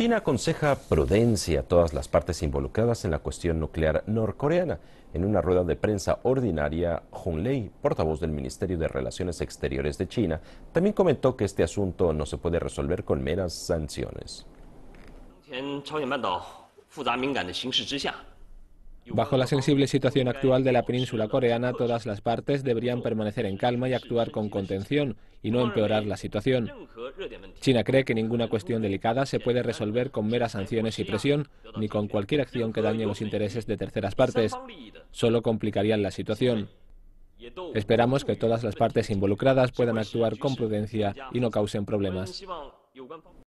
China aconseja prudencia a todas las partes involucradas en la cuestión nuclear norcoreana. En una rueda de prensa ordinaria, Hong Lei, portavoz del Ministerio de Relaciones Exteriores de China, también comentó que este asunto no se puede resolver con meras sanciones. Bajo la sensible situación actual de la península coreana, todas las partes deberían permanecer en calma y actuar con contención y no empeorar la situación. China cree que ninguna cuestión delicada se puede resolver con meras sanciones y presión, ni con cualquier acción que dañe los intereses de terceras partes. Solo complicarían la situación. Esperamos que todas las partes involucradas puedan actuar con prudencia y no causen problemas.